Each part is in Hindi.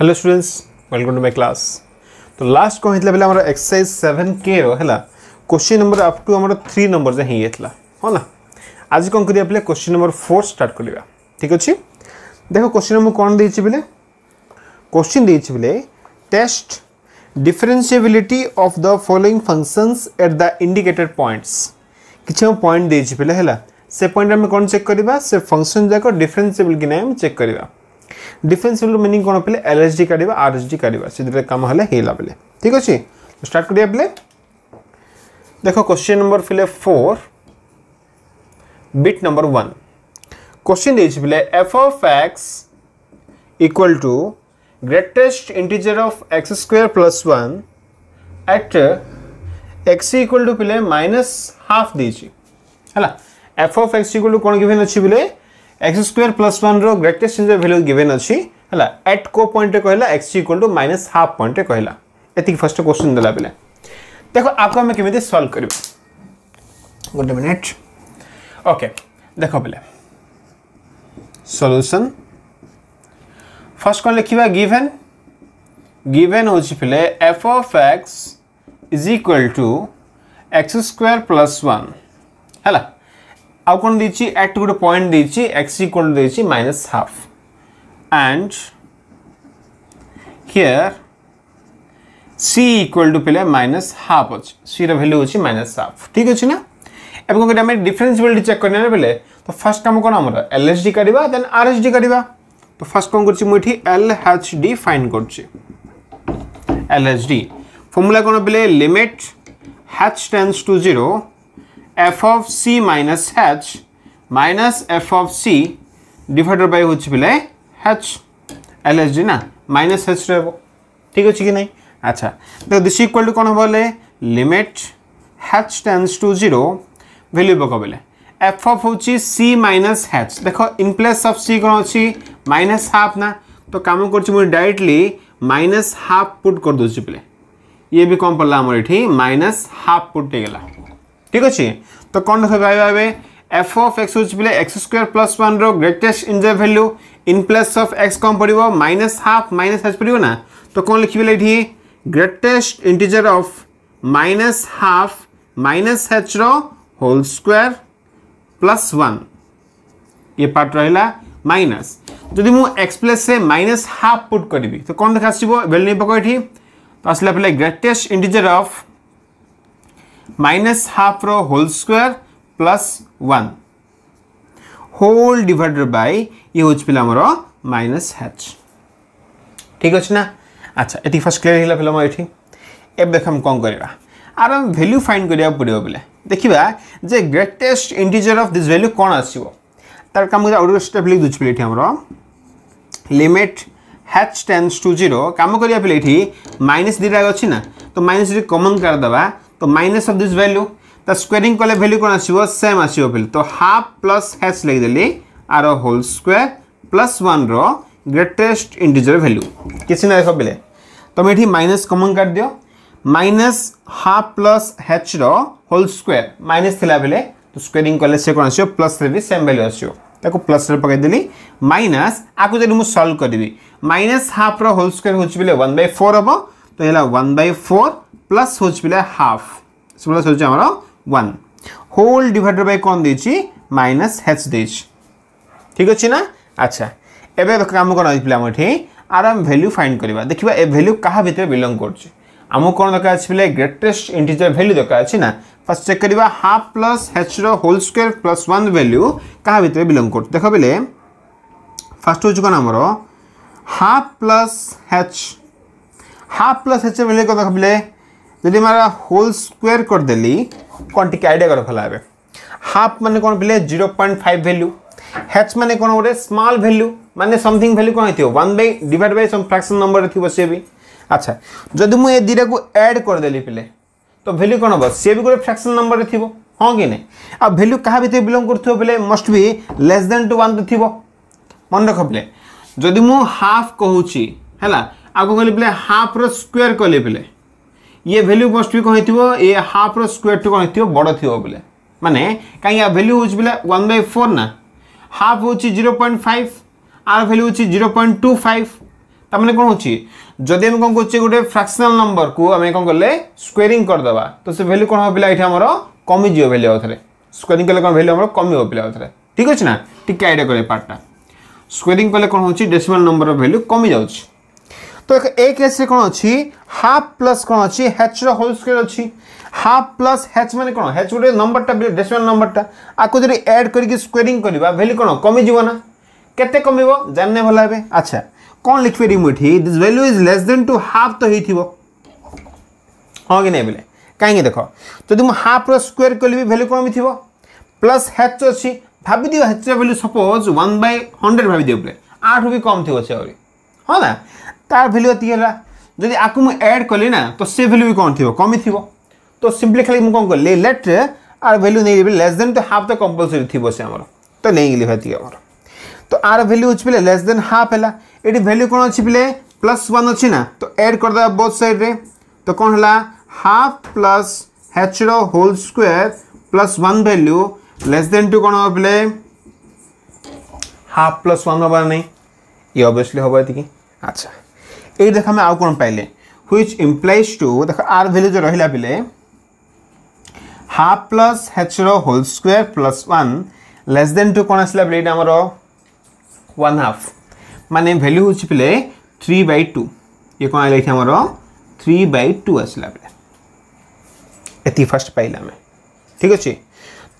Hello students welcome to my class तो लास्ट कौन होता है एक्सरसाइज सेवेन के रहा क्वेश्चन नंबर अफ टू आम थ्री नंबर जाए ही है हाँ ना आज कौन कर क्वेश्चन नंबर फोर स्टार्ट करवा ठीक अच्छे देख क्वेश्चन नंबर कौन दे क्वेश्चन देखे test differentiability of the following functions at the indicated points कि हम पॉइंट देखे है पॉइंट आम कौन चेक करवा से फंक्शन जाक डिफरेन्सीबल कि ना चेक करवा ডিফরেন্স রেলর মিনিং কোণ পেলে এলএসডি কাড়া আরএসডি কাড়া সে দুটো কাম হলে হইলা বেলে ঠিক আছে স্টার্ট করিয়া বেলে দেখ কোশ্চেন নম্বর ফিলে ফোর বিট নম্বর ওয়ান কোশ্চেন দিয়েছি বেলে F of X equal to greatest integer of X square plus one at X equal to पे माइनस हाफ देला F of X equal to कौन गिभेन अच्छी बोले X square plus one greatest change value given अच्छी है एट को पॉइंट कहला X equal to minus half point कहला ये फर्स्ट क्वेश्चन देला पे देख आपको आम केमी सल्व कर गोटे मिनिट ओके देख पे सल्यूशन फर्स्ट कौन लिखा गिवेन गिवेन हूँ पे F of X is equal to X square plus one है ଆଉ କ'ଣ ଦେଇଛି ଆଟ୍ ଗୋଟେ ପଏଣ୍ଟ ଦେଇଛି ଏକ୍ସ ଇକ୍ୱାଲ୍ ଦେଇଛି minus half and here C equal to ପିଲା ମାଇନସ୍ ହାଫ୍ ଅଛି ସିର ଭ୍ୟାଲ୍ୟୁ ହେଉଛି ମାଇନସ୍ ହାଫ୍ ଠିକ୍ ଅଛି ନା ଏବେ କ'ଣ କରିବା ଆମେ ଡିଫରେନ୍ସିବିଲିଟି ଚେକ୍ କରିବା ବେଲେ ତ ଫାର୍ଷ୍ଟ କାମ କ'ଣ ଆମର ଏଲ୍ ଏଚ୍ ଡି କରିବା ଦେନ୍ ଆର୍ ଏଚ୍ ଡି କରିବା ତ ଫାର୍ଷ୍ଟ କ'ଣ କରୁଛି ମୁଁ ଏଠି ଏଲ୍ ଏଚ୍ ଡି ଫାଇନ୍ କରୁଛି ଏଲ୍ ଏଚ୍ ଡି ଫର୍ମୁଲା କ'ଣ ପିଲେ limit H tends to zero f of c minus h minus f of c divided by হচ্ছে পিলে h lsd না minus h রে হবো ঠিক আছে কি নাই আচ্ছা দেখো দিস ইকুয়াল টু কোন হবো বলে limit h tends to 0 value পকা বলে f of হচ্ছে c minus h দেখো ইন প্লেস অফ c কোন আছে minus half না তো কাম করছি মই ডাইরেক্টলি minus half পুট কর দউছি পিলে ये भी कौन पड़ा आम ये माइनस हाफ पुट हो ঠিক আছে তো କ'ଣ ପାଇବା ଏବେ এফ অফ এক্স ହେଉଛି ବୋଲେ ଏକ୍ସ ସ୍କୋୟାର ପ୍ଲସ୍ ୱାନ୍ର greatest integer value in place of X କ'ଣ ପଡ଼ିବ ମାଇନସ୍ ହାଫ୍ ମାଇନସ୍ ଆସିପାରିବ ନା ତ କ'ଣ ଲେଖିବେ ଏଠି greatest integer of minus half minus ଏଚ୍ର होल स्क्वायर प्लस वन ये पार्ट रहा माइनस जदि मुझे एक्स प्लस से माइनस हाफ पुट करी तो कौन देखा आसो भैल्यू नहीं पक ये तो आसला पे greatest integer of minus half rho whole square plus 1 whole divided by ये होच पिला हमरो minus h ठीक अछि ना अच्छा एथि फर्स्ट क्लियर हिला फिलम एथि एब देखम कोन करबा आर हम वैल्यू फाइंड करिया पडियो बोले देखिबा जे greatest integer of this value कोन आसीबो तार काम कर आउट स्टेप लिख दुछ पिले एथि हमरो लिमिट h टेंड्स टू 0 काम करिया पिले एथि माइनस दिरा अछि ना तो माइनस रे कॉमन कर दबा तो माइनस अफ दिस भैल्यू ତା ସ୍କୋୟାରିଂ କଲେ ଭ୍ୟାଲ୍ୟୁ କ'ଣ ଆସିବ ସେମ୍ ଆସିବ ଭ୍ୟାଲ୍ୟୁ ତ ହାଫ୍ ପ୍ଲସ୍ ହ୍ୟାସ୍ ଲେଖିଦେଲି ଆର ହୋଲ୍ ସ୍କୋୟାର ପ୍ଲସ୍ ୱାନ୍ର ଗ୍ରେଟେଷ୍ଟ ଇଣ୍ଡିଜର ଭ୍ୟାଲ୍ୟୁ କିଛି ନାହିଁ ଭାବିଲେ ତୁମେ ଏଠି ମାଇନସ୍ କମନ୍ କାଟିଦିଅ ମାଇନସ୍ ହାଫ୍ ପ୍ଲସ୍ ହ୍ୟାଚ୍ର ହୋଲ୍ ସ୍କୋୟାର ମାଇନସ୍ ଥିଲା ବେଳେ ତ ସ୍କୋୟାରିଂ କଲେ ସେ କ'ଣ ଆସିବ ପ୍ଲସ୍ରେ ବି ସେମ୍ ଭ୍ୟାଲ୍ୟୁ ଆସିବ ତାକୁ ପ୍ଲସ୍ରେ ପକାଇଦେଲି ମାଇନସ୍ ଆକୁ ଯଦି ମୁଁ ସଲ୍ଭ କରିବି ମାଇନସ୍ ହାଫ୍ର ହୋଲ୍ ସ୍କୋୟାର ହେଉଛି ବୋଲେ ୱାନ୍ ବାଇ ଫୋର୍ ହେବ ତ ହେଲା ୱାନ୍ ବାଇ ଫୋର୍ প্লাস হচ্ছে পিলা হাফ প্লাস হচ্ছে আমার ওয়ান হোল ডিভাইডেড বাই কম দিয়েছি মাইনাস হ্যাচ দিয়েছি ঠিক আছে না আচ্ছা এবে কাম কোণ আছে পিলা আমার এটি আর আমি ভ্যালু ফাইন্ড করা দেখবা এ ভ্যালু কাহা ভিতরে বিলং করছে ଆମକୁ କ'ଣ ଦରକାର ଅଛି ବୋଲେ ଗ୍ରେଟେଷ୍ଟ ଇଣ୍ଟିଜର ଭ୍ୟାଲ୍ୟୁ ଦରକାର ଅଛି ନା ଫାର୍ଷ୍ଟ ଚେକ୍ କରିବା ହାଫ୍ ପ୍ଲସ୍ ହେଚ୍ର whole square plus one value କାହା ଭିତରେ ବିଲଙ୍ଗ କରୁଛି ଦେଖ ବେଲେ ଫାର୍ଷ୍ଟ ହେଉଛି କ'ଣ ଆମର half plus H half plus ହେଚ୍ର ଭ୍ୟାଲ୍ୟୁ କ'ଣ ଦେଖ ବେଲେ ଯଦି ଆମେ ହୋଲ୍ ସ୍କୋୟାର୍ କରିଦେଲି କ୍ୱାଣ୍ଟିଟି ଆଇଡ଼ିଆ କର ଭଲ ଭାବେ ହାଫ୍ ମାନେ କ'ଣ ପିଲେ zero point five value H ମାନେ କ'ଣ ଗୋଟେ ସ୍ମଲ୍ ଭ୍ୟାଲ୍ୟୁ ମାନେ ସମଥିଙ୍ଗ ଭ୍ୟାଲ୍ୟୁ କ'ଣ ହେଇଥିବ one by divide by some fraction ନମ୍ବରରେ ଥିବ ସିଏ ବି ଆଚ୍ଛା ଯଦି ମୁଁ ଏ ଦୁଇଟାକୁ ଆଡ଼୍ କରିଦେଲି ପିଲେ ତ ଭ୍ୟାଲ୍ୟୁ କ'ଣ ହେବ ସିଏ ବି ଗୋଟେ ଫ୍ରାକ୍ସନ୍ ନମ୍ବରରେ ଥିବ ହଁ କି ନାହିଁ ଆଉ ଭ୍ୟାଲ୍ୟୁ କାହା ଭିତରେ ବିଲଙ୍ଗ କରୁଥିବ ବୋଲେ must be less than two one ଥିବ ମନେ ରଖ ପିଲେ ଯଦି ମୁଁ ହାଫ୍ କହୁଛି ହେଲା ଆଉ କ'ଣ କହିଲି ପିଲେ ହାଫ୍ର ସ୍କୋୟାର୍ କଲି ପିଲେ ये भैल्यू मस्ट भी कौन हो ये हाफ रोयर टू कौन हो बड़ थी बोले माने कहीं भैल्यू हूँ बोले वन बै फोर ना हाफ हूँ जीरो पॉइंट फाइव आर भैल्यू हूँ जीरो पॉइंट टू फाइव তার কোণ হচ্ছে যদি আমি কম করছি গোটে ফ্রাকশনাল নম্বর কু আমি কম কলে স্কোয়ারিং করদেবা তো সে ভ্যালু কোণ হবে পিলা এটি আমার কমিযোগ ভ্যালু আউথরে স্কোয়ারিং কলে কোণ ভ্যালু আমার কমিব পিলা আউথরে ঠিক আছে না টিকি আইডিয়া করে পার্টটা স্কোয়ারিং কলে কোণ হচ্ছে ডেসিমাল নম্বর ভ্যালু কমি যাচ্ছে তো ए केस रे कोन अछि हाफ प्लस कोन अछि h रो होल स्क्वायर अछि हाफ प्लस h माने कोन h गोटे नंबर टा डेसिमल नंबर टा आको जदि ऐड करके स्क्वायरिंग करबा वैल्यू कोन कमी जीव ना केते कमिवो जानने भला हेबे अच्छा कोन लिखबेरी मुठी this value is less than to half तो हेथिबो हां कि नै बेले କାହିଁକି ଦେଖ ଯଦି ମୁଁ ହାଫ୍ର ସ୍କୋୟାର୍ କଲି ବି ଭ୍ୟାଲ୍ୟୁ କ'ଣ ବି ଥିବ ପ୍ଲସ୍ ହ୍ୟାଚ୍ ଅଛି ଭାବିଦିଅ ହ୍ୟାଚ୍ର value suppose one by hundred ଭାବିଦିଅ ଉପରେ ଆଠରୁ ବି କମ୍ ଥିବ ସେ ଆହୁରି ହଁ ନା ତାର ଭ୍ୟାଲ୍ୟୁ ଏତିକି ହେଲା ଯଦି ଆକୁ ମୁଁ ଆଡ଼୍ କଲି ନା ତ ସେ ଭ୍ୟାଲ୍ୟୁ ବି କ'ଣ ଥିବ କମିଥିବ ତ ସିମ୍ପଲି ଖାଲି ମୁଁ କ'ଣ କଲି ଲେଟ୍ ଆର ଭ୍ୟାଲ୍ୟୁ ନେଇଗଲି ଲେସ୍ ଦେନ୍ ତ ହାଫ୍ ତ କମ୍ପଲସରି ଥିବ ସେ ଆମର ତ ନେଇଗଲି ଏତିକି ଆମର ତ ଆର ଭ୍ୟାଲ୍ୟୁ ଅଛି ପିଲେ ଲେସ୍ ଦେନ୍ ହାଫ୍ ହେଲା ଏଠି ଭ୍ୟାଲ୍ୟୁ କ'ଣ ଅଛି ପିଲେ ପ୍ଲସ୍ ୱାନ୍ ଅଛି ନା ତ ଆଡ଼୍ କରିଦେବା ବୋଥ୍ ସାଇଡ଼୍ରେ ତ କ'ଣ ହେଲା ହାଫ୍ ପ୍ଲସ୍ ହ୍ୟାଚ୍ର whole square plus one value less than two କ'ଣ ହେବ ପିଲେ हाफ प्लस वन हबार नहीं ये अबियसली हवा ये अच्छा ये देखा आम कौन पाइले ह्विच इम्प्लाइज टू देख आर भैल्यू जो रहा बिले half plus H whole square plus one less than two कौन आसा बिल्कुल वन हाफ मानने भैल्यू हूँ पिले थ्री बै टू ये कौन आई थी आमर थ्री बै टू आसला बेले एति पाइल आम ठीक अच्छे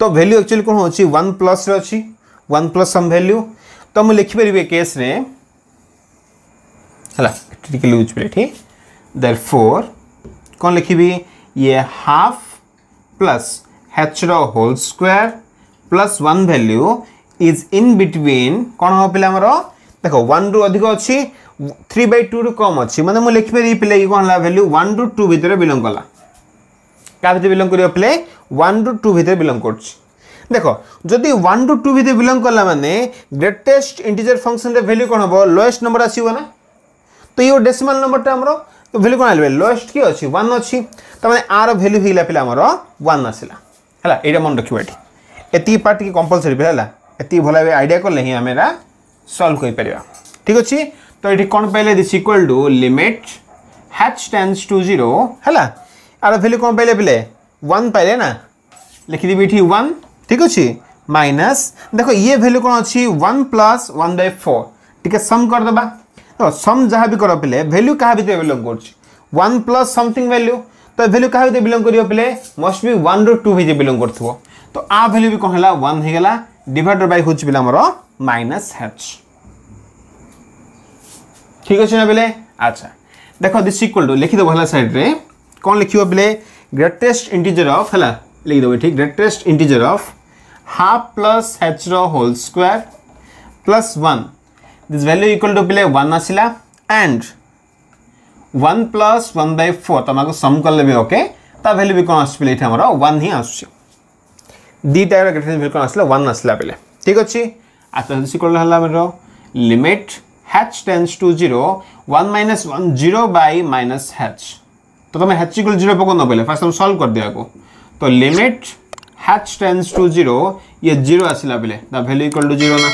तो भैल्यू एक्चुअली कौन अच्छी वन प्लस अच्छी वन प्लस सम भैल्यू तो मुझे लिखिपरि केस्रे है ट्रिकल यूजबिलिटी देर फोर कौन लिखी ये half plus H whole square plus one value is in between कौन हो पिला हमरो? देखो, वन रू अधिक अच्छी थ्री बै टू रू कम अच्छी मैंने मुझे लिखिपारी पिले की कौन है भैल्यू वन रु टू भितर बिलंग कला क्या भीतर बिलंग कर पिले वन रु टू भितर बिलंग कर দেখ যদি टू টু টু ভিতরে বিলং কলা মানে গ্রেটেস্ট ইন্টিজর ফংশনরে ভ্যালু কোণ হব লোয়েস্ট নম্বর আসব না तो ये डेसीमाल नंबर आमर भैल्यू कौन आल लोएस्ट किए अच्छी वन अच्छी तमें आर भैल्यू होगा पे आम वन आसला है ये मन रखा ये पार्ट टी कंपलसरी पे है ये भल आईडिया कले ही आम सल्व कर ठीक अच्छे तो ये कौन पाइले दिस इक्वाल टू लिमिट हाच टेन्स टू जीरो है आर भैल्यू कौन पाइले पे वन पाइले ना लिखिदेवी ये वन ठीक अच्छे माइनस देखो ये भैल्यू कौन अच्छी one plus one by four टी सम करदे तो सम जहाँ भी कर पे भैल्यू क्या भितर बिलंग कर प्लस समथिंग भैल्यू तो भैल्यू क्या भितर बिलंग कर पे मस्ट भी वन रु टू भितर बिलंग कर तो आ भैल्यू भी कौन है वन होगा डिवाइड बै हूँ पे आमर माइनस हेच ठीक अच्छे ना बोले अच्छा देख दिस इक्वल टू लिखिदेव सैड्रे कौन लिख बोले ग्रेटेस्ट इंटीजर अफ है लिखिदेव ये greatest integer of half plus H whole square plus one this value equal to pile 1 आसला and 1 plus 1 by 4 तुमको सम कले भी ओके ता वैल्यू भी कौन आसपिले ये आमर ही आस दीटार ग्रेटर वैल्यू कौन आसला 1 आसला बेले ठीक अच्छे आता limit h tends to zero 1 minus 1 0 by minus h तो तुम h इक्वल 0 पको न बेले फर्स्ट हम सॉल्व कर दिया को तो limit h tends to zero ये 0 आसला बेले ता इक्वल टू 0 ना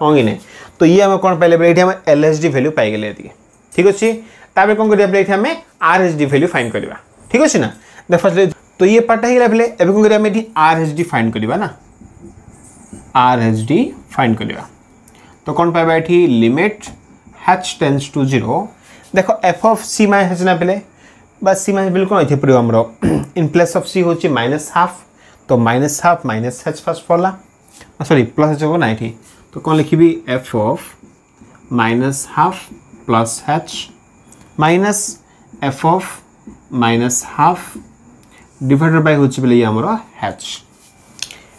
होंगे नहीं तो ये हमें कौन पाइले तो ये एल एच डी भैल्यू पाइले ये ठीक अच्छे तापर कौन करा R H D value find करवा ठीक अच्छे ना देख तो फर्स्ट तो ये पार्टा ही बोले एवं कौन करें आर एच डी फाइन करवा ना आर एच डी फाइन करवा तो कौन पाइबा ये लिमिट हाच टेन्स टू जीरो देख एफ अफ सी माइनस ना पहले बस सी माइनस बिल्कुल कौन पड़ो आम इन प्लेस अफ सी हूँ माइनस हाफ तो minus half minus H first पड़ा सरी प्लस एच हम ना ये তো କ'ଣ ଲେଖିବି F of minus half plus H minus F of minus half divided by ହେଉଛି ବୋଲେ ଇଏ ଆମର ହ୍ୟାଚ୍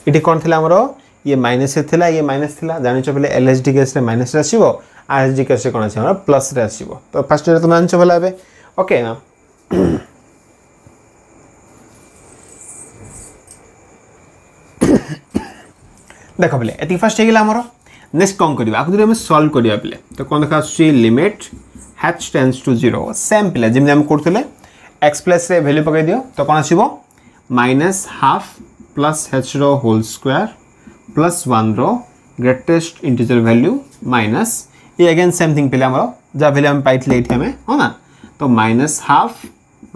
ଏଠି କ'ଣ ଥିଲା ଆମର ଇଏ ମାଇନସ୍ ଥିଲା ଇଏ ମାଇନସ୍ ଥିଲା ଜାଣିଛ ବୋଲେ ଏଲ୍ ଏଚ୍ ଡି କେସ୍ରେ ମାଇନସ୍ରେ ଆସିବ ଆର୍ ଏଚ୍ ଡି କେସ୍ରେ କ'ଣ ଆସିବ ଆମର ପ୍ଲସ୍ରେ ଆସିବ ତ ଫାର୍ଷ୍ଟ ଇୟର୍ ତୁମେ ଜାଣିଛ ଭଲ ଏବେ ଓକେ ନା ଦେଖ ବୋଲେ ଏତିକି ଫାର୍ଷ୍ଟ ହେଇଗଲା ଆମର ନେକ୍ସଟ କ'ଣ କରିବା ଆକୁ ଯଦି ଆମେ ସଲ୍ଭ କରିବା ପିଲେ ତ କ'ଣ ଦେଖା ଆସୁଛି limit H tends to zero same ପିଲା ଯେମିତି ଆମେ କରୁଥିଲେ ଏକ୍ସ ପ୍ଲସ୍ରେ ଭ୍ୟାଲ୍ୟୁ ପକାଇ ଦିଅ ତ କ'ଣ ଆସିବ ମାଇନସ୍ ହାଫ୍ ପ୍ଲସ୍ ହ୍ୟାଚ୍ର ହୋଲ୍ ସ୍କୋୟାର୍ ପ୍ଲସ୍ ୱାନ୍ର ଗ୍ରେଟେଷ୍ଟ ଇଣ୍ଟିଜର ଭ୍ୟାଲ୍ୟୁ ମାଇନସ୍ ଇ ଆଗେନ୍ ସେମ୍ ଥିଙ୍ଗ ପିଲା ଆମର ଯାହା ଭ୍ୟାଲ୍ୟୁ ଆମେ ପାଇଥିଲେ ଏଇଠି ଆମେ ହଁ ନା ତ ମାଇନସ୍ ହାଫ୍ର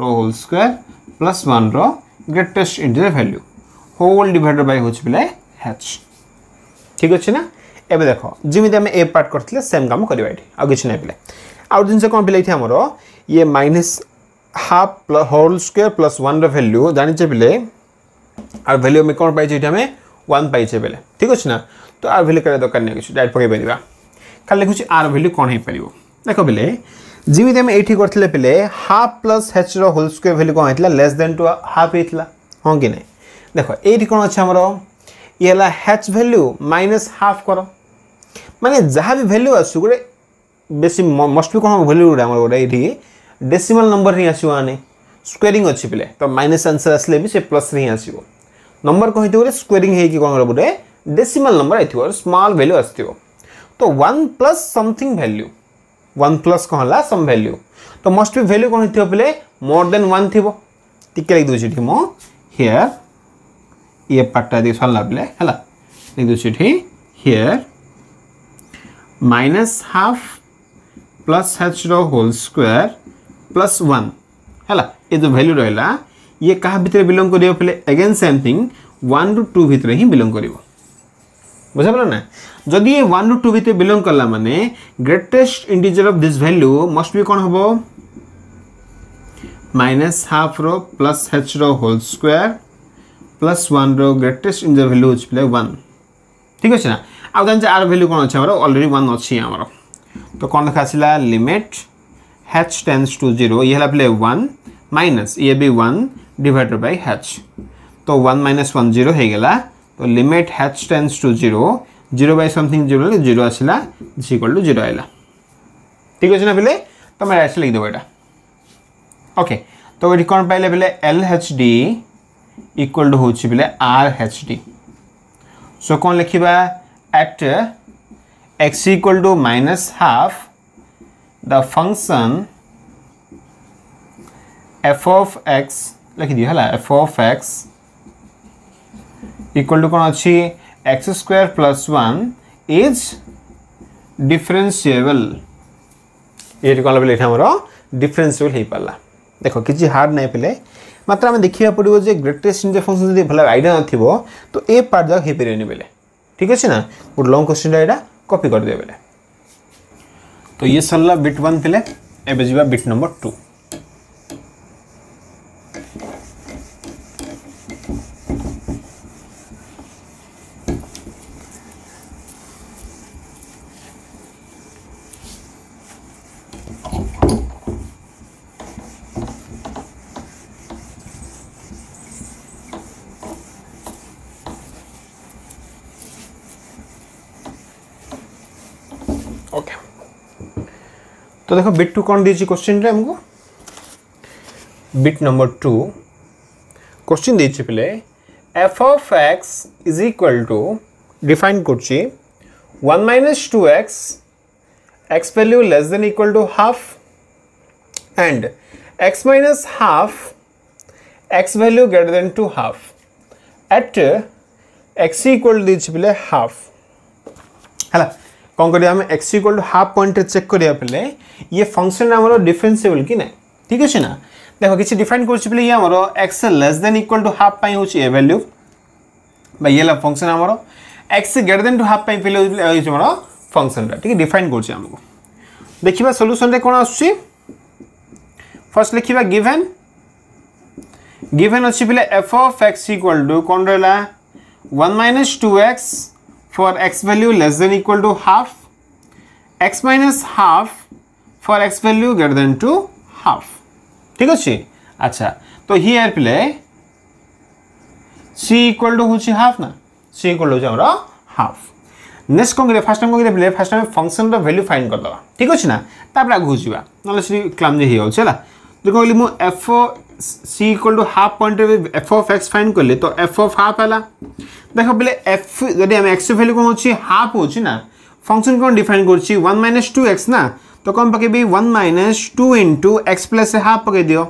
ହୋଲ୍ ସ୍କୋୟାର୍ ପ୍ଲସ୍ ୱାନ୍ର greatest integer value whole divided by হচ্ছে পিলায় হ্যাচ ঠিক আছে না ଏବେ ଦେଖ ଯେମିତି ଆମେ ଏ ପାର୍ଟ କରିଥିଲେ ସେମ୍ କାମ କରିବା ଏଠି ଆଉ କିଛି ନାହିଁ ପିଲା ଆଉ ଜିନିଷ କ'ଣ ପିଲା ଏଠି ଆମର ଇଏ minus half plus whole square plus ୱାନ୍ର ଭ୍ୟାଲ୍ୟୁ ଜାଣିଛେ ପିଲେ ଆଉ ଭ୍ୟାଲ୍ୟୁ ଆମେ କ'ଣ ପାଇଛେ ଏଠି ଆମେ ୱାନ୍ ପାଇଛେ ବେଲେ ଠିକ୍ ଅଛି ନା ତ ଆର୍ ଭ୍ୟାଲ୍ୟୁ କରିବା ଦରକାର ନାହିଁ କିଛି ଡାଇରେକ୍ଟ ପକାଇ ପାରିବା ଖାଲି ଲେଖୁଛି ଆର୍ ଭ୍ୟାଲ୍ୟୁ କ'ଣ ହେଇପାରିବ ଦେଖ ବେଲେ ଯେମିତି ଆମେ ଏଇଠି କରିଥିଲେ ପିଲେ ହାଫ୍ ପ୍ଲସ୍ ହେଚ୍ର ହୋଲ୍ ସ୍କୋୟାର୍ ଭ୍ୟାଲ୍ୟୁ କ'ଣ ହେଇଥିଲା ଲେସ୍ ଦେନ୍ ଟୁ ହାଫ୍ ହେଇଥିଲା ହଁ କି ନାହିଁ ଦେଖ ଏଇଠି କ'ଣ ଅଛି ଆମର ଇଏ ହେଲା ହେଚ୍ ଭ୍ୟାଲ୍ୟୁ ମାଇନସ୍ ହାଫ୍ କର ମାନେ ଯାହା ବି ଭ୍ୟାଲ୍ୟୁ ଆସୁ ଗୋଟେ ବେଶୀ ମଷ୍ଟ ବି କ'ଣ ଭ୍ୟାଲ୍ୟୁ ଗୋଟେ ଆମର ଗୋଟେ ଏଇଠି ଡେସିମାଲ୍ ନମ୍ବର ହିଁ ଆସିବ ମାନେ ସ୍କୋୟାରିଂ ଅଛି ପିଲେ ତ ମାଇନସ୍ ଆନ୍ସର୍ ଆସିଲେ ବି ସେ ପ୍ଲସ୍ରେ ହିଁ ଆସିବ ନମ୍ବର କ'ଣ ହେଇଥିବ ଗୋଟେ ସ୍କୋୟାରିଂ ହେଇକି କ'ଣ ଗୋଟେ ଡେସିମାଲ୍ ନମ୍ବର ହେଇଥିବ ସ୍ମଲ୍ ଭ୍ୟାଲ୍ୟୁ ଆସିଥିବ ତ one plus something value one plus କ'ଣ ହେଲା ସମ୍ ଭ୍ୟାଲ୍ୟୁ ତ ମଷ୍ଟ ବି ଭ୍ୟାଲ୍ୟୁ କ'ଣ ହେଇଥିବ ପିଲେ ମୋର୍ ଦେନ୍ ୱାନ୍ ଥିବ ଟିକେ ଲେଖିଦେଉଛି ଏଠି ମୁଁ ହିୟର୍ ଇଏ ପାର୍ଟଟା ଦେଇକି ସରିଲା ପିଲେ ହେଲା ଲେଖିଦେଉଛି ଏଠି here minus half plus H रो होल स्क्वेयर प्लस वन है ये जो भैल्यू रहा ये क्या भितर बिलंग कर पहले एगेन सेम थिंग वन रु टू भितर ही बिलंग कर बुझा पाल ना जदि ये वन रु टू भितर बिलंग कला माने greatest integer of this value must भी कौन हम माइनस हाफ रो प्लस एच रो होल स्क्वायर प्लस वन रो ग्रेटेस्ट इंडिजर भैल्यू हो वन ठीक अच्छे ना ଆଉ ଜାଣିଛେ ଆର ଭ୍ୟାଲ୍ୟୁ କ'ଣ ଅଛି ଆମର ଅଲରେଡ଼ି ୱାନ୍ ଅଛି ଆମର ତ କ'ଣ ଲେଖା ଆସିଲା limit H tends to zero ଇଏ ହେଲା ପିଲେ ୱାନ୍ ମାଇନସ୍ ଇଏ ବି ୱାନ୍ ଡିଭାଇଡ଼େଡ଼ ବାଇ ହ୍ୟାଚ୍ ତ ୱାନ୍ ମାଇନସ୍ ୱାନ୍ ଜିରୋ ହେଇଗଲା ତ limit H tends to zero zero by something zero zero ଆସିଲା ଜି ଇକ୍ୱାଲ୍ ଟୁ ଜିରୋ ଆସିଲା ଠିକ୍ ଅଛି ନା ପିଲେ ତୁମେ ଆସିଲେ ଲେଖିଦେବ ଏଇଟା ଓକେ ତ ଏଠି କ'ଣ ପାଇଲେ ପିଲେ L H D equal to ହେଉଛି ପିଲେ ଆର୍ ଏଚ୍ ଡି ସୋ କ'ଣ ଲେଖିବା at x equal to minus half the function f of x like दियो हला f of x equal to कोन x square plus 1 is differentiable at कोन बोले हमरो डिफरेंशियल हे पाला देखो किछि हार्ड नै पले मात्र हम देखिया पड़िबो जे ग्रेटेस्ट इंजर फंक्शन जदि भला आइडिया नथिबो तो ए पार्ट जक हे परियनि बेले ঠিক ଅଛି ନା ଗୋଟେ ଲଙ୍ଗ୍ କୋଶ୍ଚିନ୍ଟା ଏଇଟା କପି କରିଦେବେ ତ ଇଏ ସରିଲା ବିଟ୍ ୱାନ୍ ଥିଲେ ଏବେ ଯିବା ବିଟ୍ ନମ୍ବର ଟୁ तो देखो बिट टू कौन दीजिए क्वेश्चन रे हमको बिट नंबर टू क्वेश्चन दीजिए पहले F of X is equal to define कर one minus two X X value less than equal to half and X minus half X value greater than to half at x equal दीजिए पहले हाफ है कौन कर X equal to half point check करने ये फंक्शन आम डिफरेनसीबल कि ना ठीक अच्छे ना देख किसी डिफाइन कर ये X less than equal to half हूँ ए भैल्यू ये फंक्शन आमर X greater than to half आम फंक्शनटा ठीक डिफाइन करमको देखा सोल्यूसन कौन आस फर्स्ट लिखा गिभेन गिभेन अच्छी पे एफ एक्स इक्वाल टू कौन रहा one minus two X for x value less than equal to half x minus half for x value greater than to half ঠিক আছে আচ্ছা তো হিয়ার পিলে c equal to হচ্ছে half না c equal হচ্ছে আমরা half নেক্সট কোন গরে ফার্স্ট টাইম কোন গরে পিলে ফার্স্ট টাইম ফাংশন র ভ্যালু ফাইন্ড কর দবা ঠিক আছে না তারপরে আগু যা নলে সে ক্লাম যে হই হচ্ছে হলা দেখো গলি মু f C equal to half point F of X find कले तो एफ अफ हाफ है देख बोले एफ जदि आम एक्स भैल्यू कौन अच्छे हाफ हो ना फंक्शन कौन डिफाइन कर वन माइनस टू एक्स ना तो कौन पकड़े one minus two into X plus half पकड़ दियो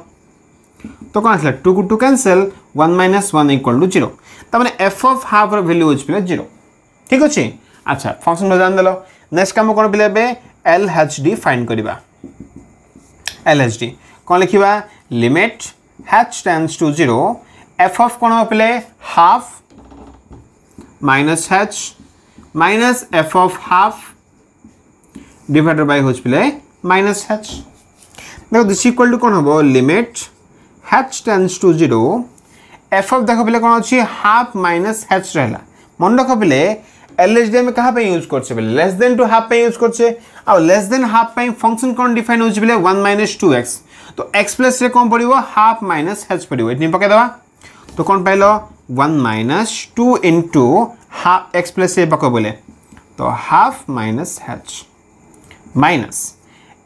तो कौन आसला टू को two cancel one minus one equal to zero तमें एफ अफ हाफ रैल्यू हो पे जीरो ठीक अच्छे अच्छा फंक्शन जानदेल नेक्स्ट कम कौन पे एल एच डी फाइन करवा एल एच डी कौन लिखा limit h tends to 0 f of कोण होपले half minus h minus f of half divided by होच पिले minus h देखो दिस इक्वल टू कोण होबो limit h tends to 0 f of देखो पिले कोण अछि half minus h रहला मन रखो पिले एलएचडीएम में कहाँ पे यूज करछे बोले लेस देन टू हाफ पे यूज करछे आ लेस देन हाफ पे फंक्शन कोन डिफाइन होछ बोले 1 -2x तो एक्स प्लस कौन पड़ो हाफ माइनस एच पड़ो ये पकईदे तो कौन पाइल one minus two into half X plus ए पक बोले तो half minus H minus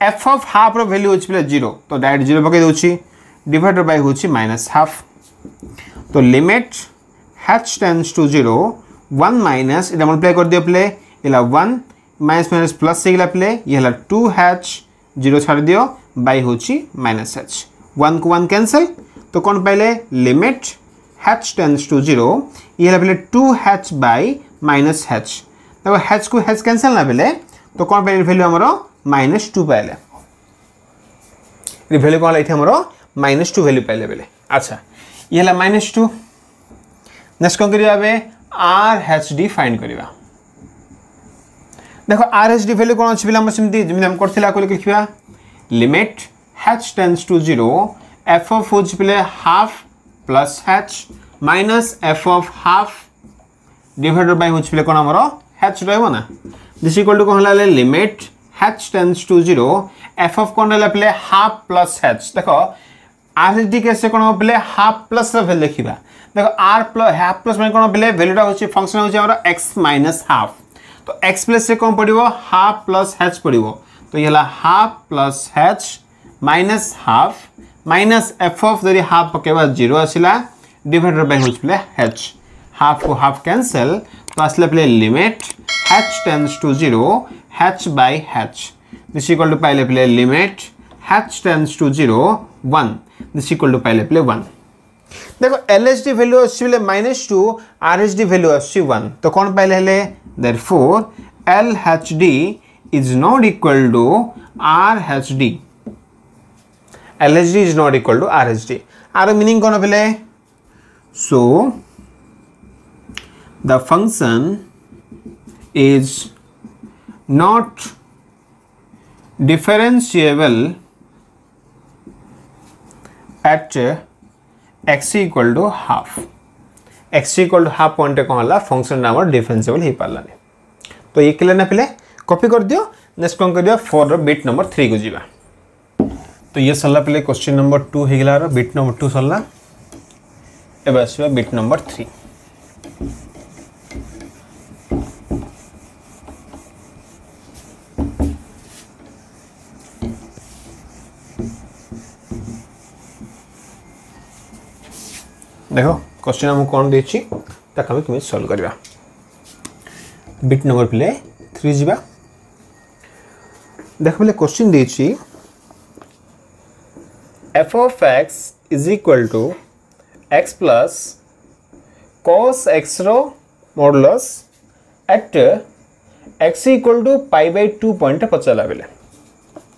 F of half value हो जीरो तो डायरेक्ट जीरो पकई दूसरी बै हूँ माइनस हाफ तो limit H tends to zero one minus ये मल्टीप्लाई कर दियो प्ले ये वन माइनस माइनस प्लस हो प्ले ये टू एच जीरो छाड़ दियो ବାଇ ହେଉଛି ମାଇନସ୍ ଏଚ୍ ୱାନ୍କୁ ୱାନ୍ କ୍ୟାନସେଲ୍ ତ କ'ଣ ପାଇଲେ limit H tends to zero ଇଏ ହେଲା ବୋଲେ two H by minus H ତାକୁ ହ୍ୟାଚ୍କୁ ହ୍ୟାଚ୍ କ୍ୟାନସେଲ୍ ନା ବେଲେ ତ କ'ଣ ପାଇଲେ ଭ୍ୟାଲ୍ୟୁ ଆମର ମାଇନସ୍ ଟୁ ପାଇଲେ ভ্যালু কোণ এটি আমার মাইনস টু ভ্যালু পাইলে বেলে আচ্ছা ইয়ে হল মাইনস টু নেক্সট কম করা এবে আর হ্যাচ ডি ফাইন্ড করা দেখ আর হ্যাচ ডি ভ্যালু কোণ অনেক পিলা আমার সেমি যেমন আমি করলে লিখবা limit H tends to zero f of which will half plus h minus f of half divided by which will कौन हमरो हेच रहबो ना दिस इक्वल टू कोन हला limit h tends to 0 f of कोन हला पले हाफ प्लस हेच देखो आरएलटी केस कोन हो पले हाफ प्लस रे वैल्यू लिखिबा देखो r प्लस हाफ प्लस माने कोन पले वैल्यूटा होची फंक्शन होची हमरो x माइनस हाफ तो एक्स प्लस से कोन पड़िबो हाफ प्लस h पड़िबो তো ই ହେଲା half plus H minus half minus F of ଯଦି ହାଫ୍ ପକାଇବା ଜିରୋ ଆସିଲା ଡିଭାଇଡର୍ ବାଇ ହେଉଛି ପିଲେ ଏଚ୍ ହାଫ୍କୁ ହାଫ୍ କ୍ୟାନସେଲ୍ ତ ଆସିଲା ପିଲେ limit H tends to zero H by H this equal to ପାଇଲେ ପିଲେ limit H tends to zero one this equal to पाइले प्ले वन देखो एल एच डी भैल्यू आस minus two R H D value आस वन तो कौन पाइले therefore L H D is not equal to RHD. LHD is not equal to RHD. Our meaning gonna be so the function is not differentiable at x equal to half. X equal to half point कौन है फंक्शन आम डिफेन्सेबल हो पारानी तो ये क्लियर ना पे कॉपी कर दियो नेक्स्ट कौन कर फोर रिट नंबर थ्री को जीवा तो ये सरला पहले क्वेश्चन नंबर टू हो गला बिट नंबर टू सरला एवं आसवा बिट नंबर थ्री देखो क्वेश्चन आम कौन देखिए ताकि सल्व करवा बिट नंबर पे थ्री जीवा ଦେଖିଲେ କ୍ୱେଶ୍ଚିନ୍ ଦେଇଛି F of X is equal to X plus cos X रो at x equal to pi by two point पचारा बेले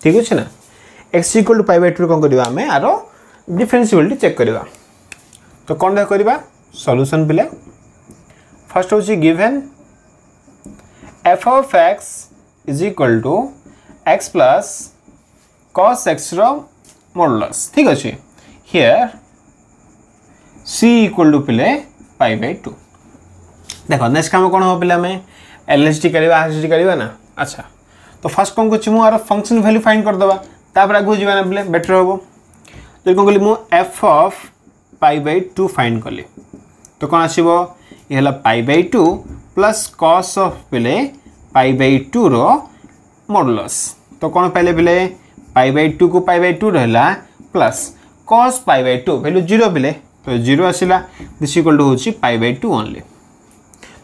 ठीक अच्छे ना X equal to pi by two कौन करवा आम चेक करवा तो कौन देख सल्यूसन पे फर्स्ट हूँ given F of X is equal to x plus cos x ର ମଡୁଲସ୍ ଠିକ୍ ଅଛି ହିୟର୍ ସି ଇକ୍ୱାଲ୍ ଟୁ ପିଲେ ପାଇ ବାଇ ଟୁ ଦେଖ ନେକ୍ସଟ କାମ କ'ଣ ହେବ ପିଲେ ଆମେ ଏଲ୍ ଏଚ୍ ଡି କରିବା ଆର୍ ଏଚ୍ ଡି କରିବା ନା ଆଚ୍ଛା ତ ଫାର୍ଷ୍ଟ କ'ଣ କରୁଛି ମୁଁ ଆର ଫଙ୍କସନ୍ ଭ୍ୟାଲ୍ୟୁ ଫାଇଣ୍ଡ କରିଦେବା ତାପରେ ଆଗକୁ ଯିବା ନା ପିଲେ ବେଟର ହେବ ଯଦି କ'ଣ କଲି ମୁଁ ଏଫ୍ ଅଫ୍ ପାଇ ବାଇ ଟୁ ଫାଇଣ୍ଡ କଲି ତ କ'ଣ ଆସିବ ଇଏ ହେଲା pi by two plus cos of ପିଲେ ପାଇ ବାଇ ଟୁର मॉडुलस तो कौन पाइले बिले पाई बाय टू को पाई बाय टू रहला plus cos pi by two value zero बिले तो जीरो आसला दिस इक्वल टू होची पाई बाय टू ओनली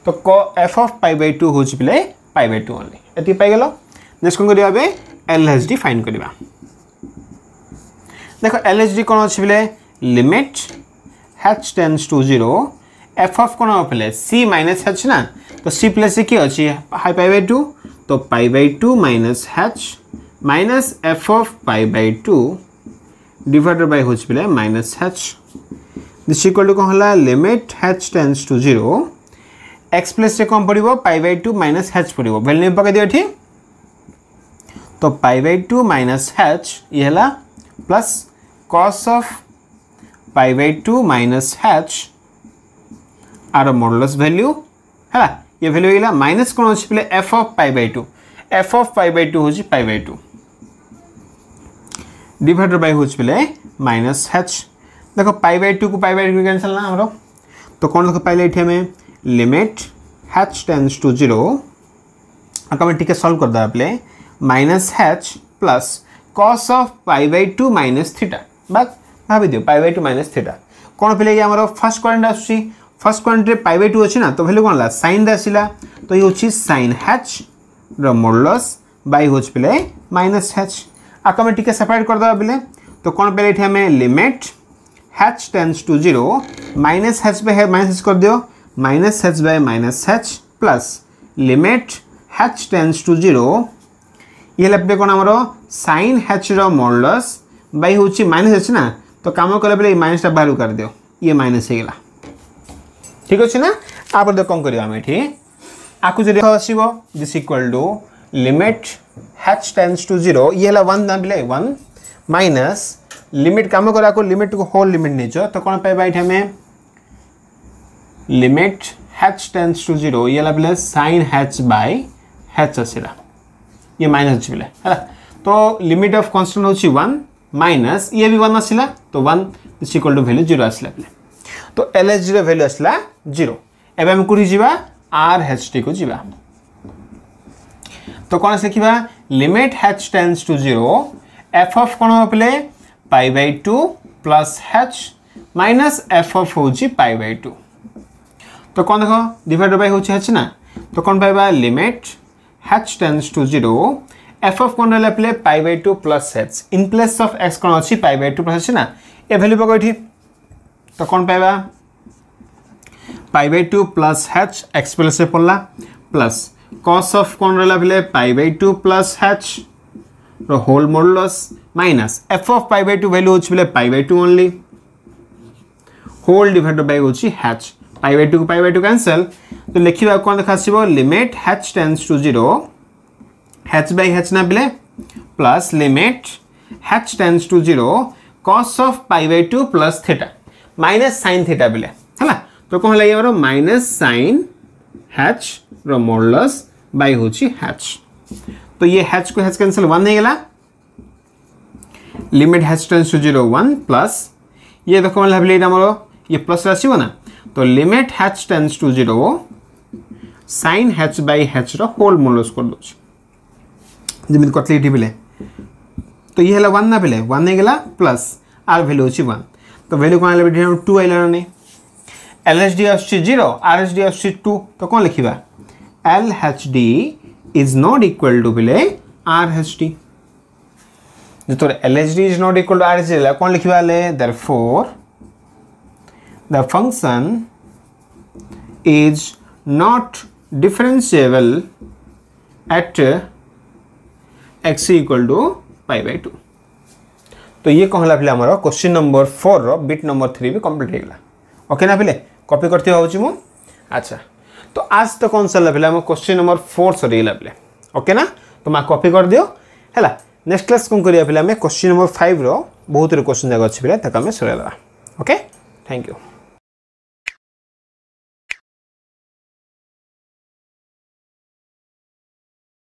तो को f of pi by two होची बिले पाई बाय टू ओनली एति पाई गेलो नेक्स्ट कोन करवा एल एलएचडी डी फाइन करवा देख एल एच डी कौन limit h tends to zero f of कौन बोले सी माइनस एच ना तो सी प्लस सी की होची पाई बाय 2 तो pi by two minus h minus f of pi by two divided by हो पिला minus h this equal to कौन है limit h tends to zero x plus से कौन पड़ो pi by two minus h पड़ो भैल्यू पकड़ दिए तो ये तो pi by two minus h ये है plus cos of pi by two minus h or modulus value है ये भैल्यू होगा माइनस कौन अच्छे पहले f of pi by two f of pi by two हूँ पाई बै टू डिडेड बै हूँ पहले माइनस एच देख पाई बै टू को पाई बै टू कैंसल ना आमर तो कौन देख पाइले ये आम limit H tends to zero टी सल्व करदे पहले minus h plus cos of pi by two minus theta बा भाई दिव pi by two minus theta कौन पे आम फास्ट क्वारेन्ट आस फर्स्ट କ୍ୱାଣ୍ଟିରେ ପାଇ टू अच्छे ଅଛି ନା ତ ଭାଲ୍ୟୁ କ'ଣ तो ये ଆସିଲା ତ ଇଏ ହେଉଛି ସାଇନ୍ ହ୍ୟାଚ୍ ର ମୋଡ଼ଲସ୍ ବାଇ ହେଉଛି ପିଲେ ମାଇନସ୍ ହ୍ୟାଚ୍ ଆକୁ ଆମେ ଟିକେ ସେପାରେଟ୍ କରିଦେବା ପିଲେ ତ କ'ଣ tends to zero minus h by minus h कर दियो minus h by minus h plus limit h tends to zero ये लगे कौन आमर सैन हॅच रडलस बै हूँ माइनस अच्छे ना तो कम कले माइनसटा बाहर कर दियो ये माइनस होगा ठीक अच्छे ना आप कौन कर आपको टू लिमिट हाच टेन्स टू जीरो ये वन पे वन माइनस लिमिट कम करा लिमिट को होल लिमिट नहींच तो कौन पाइबा ये हमें लिमिट हाच टेन्स टू जीरो ये बोले सैन हाच बै हाच आसला ये माइनस अच्छे बोले है तो लिमिट अफ कन्स्टेन्ट हो माइनस ये भी वन आसला तो one equal to value zero आसला बोले तो एल एच डी भैल्यू आसला जीरो एवं आम कौटी जावा आर एच टी को जावा तो कौन लिखा limit h tends to zero f of कौन हम पे pi by two plus h minus F of हूँ पाई बै टू तो कौन देख डिवाइड बै हूँ एच ना तो कौन पाइबा limit h tends to zero f of कौन रहा pi by two plus h in place of x कौन अच्छी पाई बै टू प्लस अच्छे ना ए भैल्यू पक तो ತಗೊಂಡ್ಬೇವಾ pi by two plus h एक्सपेल से पड़ला प्लस कस अफ कौन रहा बोले pi by two plus h whole modulus minus f of pi by two value हो बोले pi by two only whole डिड बै हूँ हैच पाई बै टू को पाई बै टू कैनसल तो लिखा कौन देखा limit h tends to zero h by h ना बोले plus limit h tends to zero cos of pi by two plus theta minus sine theta बेले है तो कौन लगे यार minus sine h modulus by हूँ हैच तो ये हैच को हैच कैनसल वन होगा limit h tends to zero one plus ये देख मैं भाविली ये ये प्लस आसो ना तो limit h tends to zero sine h by h whole modulus कर दूसरी जमी कटली बेले तो ये है वन ना बेले वन होगा प्लस आर भैल्यू हूँ वन तो वैल्यू कौन आल टू आलानी एल एच डी आस जीरो आर एच डी आस टू तो कौन लिखा L H D is not equal to बिले आर एच डी जो L H D is not equal to R H D कौन लिखा therefore the function is not differentiable at x equal to five by two तो ये कौन है पिला क्वेश्चन नंबर फोर रिट नंबर थ्री भी कम्प्लीट होगा ओके ना पिले कपी करते अच्छा तो आज तो कौन सरला पिला क्वेश्चन नंबर फोर सरीगला पिले ओके ना तो माँ कपी कर दियो है नेक्स्ट क्लास कौन करें क्वेश्चन नंबर फाइव बहुत क्वेश्चन जाक अच्छे पिला आम सरला ओके थैंक यू